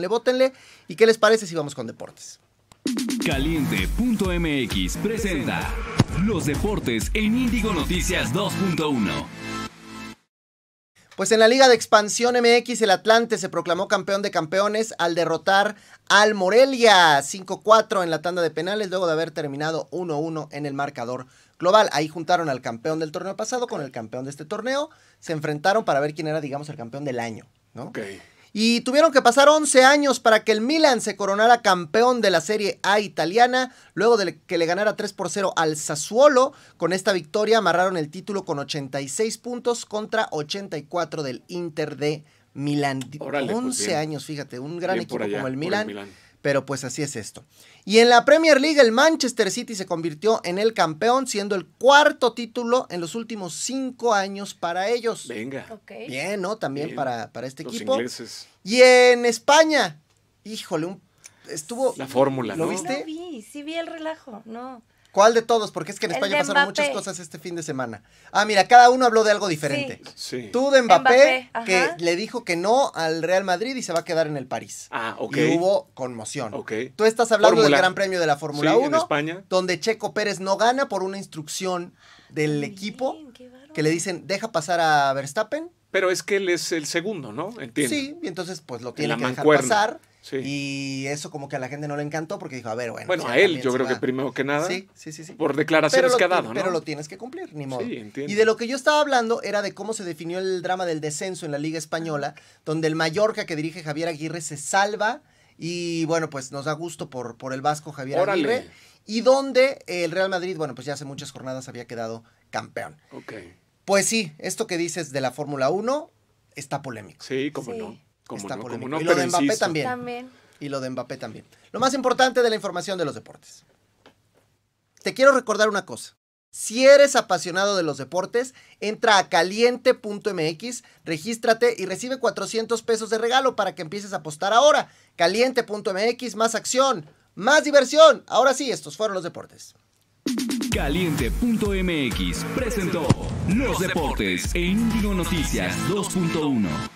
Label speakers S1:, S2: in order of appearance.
S1: bótenle, bótenle. ¿Y qué les parece si vamos con deportes? Caliente.mx presenta los deportes en Índigo Noticias 2.1. Pues en la Liga de Expansión MX, el Atlante se proclamó campeón de campeones al derrotar al Morelia 5-4 en la tanda de penales, luego de haber terminado 1-1 en el marcador global. Ahí juntaron al campeón del torneo pasado con el campeón de este torneo. Se enfrentaron para ver quién era, digamos, el campeón del año, ¿no? y tuvieron que pasar 11 años para que el Milan se coronara campeón de la Serie A italiana, luego de que le ganara 3 por 0 al Sassuolo. Con esta victoria amarraron el título con 86 puntos contra 84 del Inter de Milán. 11 pues años, fíjate, un gran equipo como El Milan pero pues así es esto. Y en la Premier League el Manchester City se convirtió en el campeón, siendo el cuarto título en los últimos cinco años para ellos. Venga. Bien, ¿no? También Para, para, este equipo. Ingleses. Y en España, híjole, estuvo... La fórmula, ¿Lo ¿no? viste? sí vi el relajo, no. ¿Cuál de todos? Porque es que en España pasaron muchas cosas este fin de semana. Ah, mira, cada uno habló de algo diferente. Tú de Mbappé, que le dijo que no al Real Madrid y se va a quedar en el París. Ah, ok. Y hubo conmoción. Ok. Tú estás hablando del Gran Premio de la Fórmula 1, España. donde Checo Pérez no gana por una instrucción del equipo que le dicen, deja pasar a Verstappen pero es que él es el segundo, ¿no? Sí, y entonces pues lo tiene que pasar. Y eso como que a la gente no le encantó porque dijo, a ver, bueno. Bueno, a él yo creo que primero que nada. Sí, sí, sí. Por declaraciones que ha dado, ¿no? Pero lo tienes que cumplir, ni modo. Y de lo que yo estaba hablando era de cómo se definió el drama del descenso en la Liga Española, donde el Mallorca que dirige Javier Aguirre se salva y bueno, pues nos da gusto por, por el vasco Javier Aguirre. Y donde el Real Madrid, bueno, pues ya hace muchas jornadas había quedado campeón. Ok. Pues sí, esto que dices de la Fórmula 1 está polémico. Sí, como no. está polémico. y lo de Mbappé también. también. Y lo de Mbappé también. Lo más importante de la información de los deportes. Te quiero recordar una cosa. Si eres apasionado de los deportes, entra a caliente.mx, regístrate y recibe 400 pesos de regalo para que empieces a apostar ahora. Caliente.mx, más acción, más diversión. Ahora sí, estos fueron los deportes. Caliente.mx presentó los deportes en Indigo Noticias 2.1.